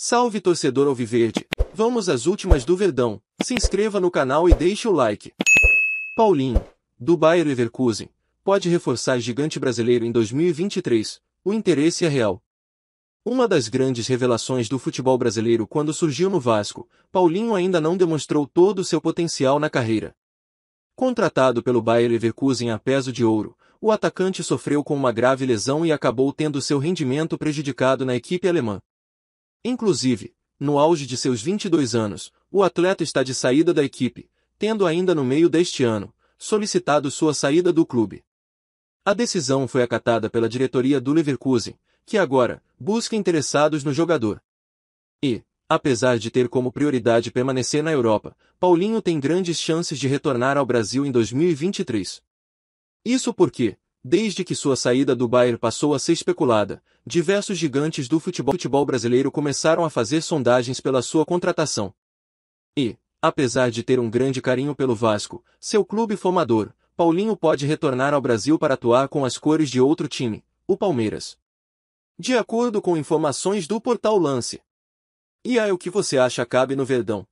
Salve torcedor alviverde! Vamos às últimas do Verdão. Se inscreva no canal e deixe o like. Paulinho, do Bayer Leverkusen, pode reforçar gigante brasileiro em 2023. O interesse é real. Uma das grandes revelações do futebol brasileiro quando surgiu no Vasco, Paulinho ainda não demonstrou todo o seu potencial na carreira. Contratado pelo Bayer Leverkusen a peso de ouro, o atacante sofreu com uma grave lesão e acabou tendo seu rendimento prejudicado na equipe alemã. Inclusive, no auge de seus 22 anos, o atleta está de saída da equipe, tendo ainda no meio deste ano solicitado sua saída do clube. A decisão foi acatada pela diretoria do Leverkusen, que agora busca interessados no jogador. E, apesar de ter como prioridade permanecer na Europa, Paulinho tem grandes chances de retornar ao Brasil em 2023. Isso porque, Desde que sua saída do Bayern passou a ser especulada, diversos gigantes do futebol, futebol brasileiro começaram a fazer sondagens pela sua contratação. E, apesar de ter um grande carinho pelo Vasco, seu clube formador, Paulinho pode retornar ao Brasil para atuar com as cores de outro time, o Palmeiras. De acordo com informações do portal Lance. E aí o que você acha cabe no Verdão?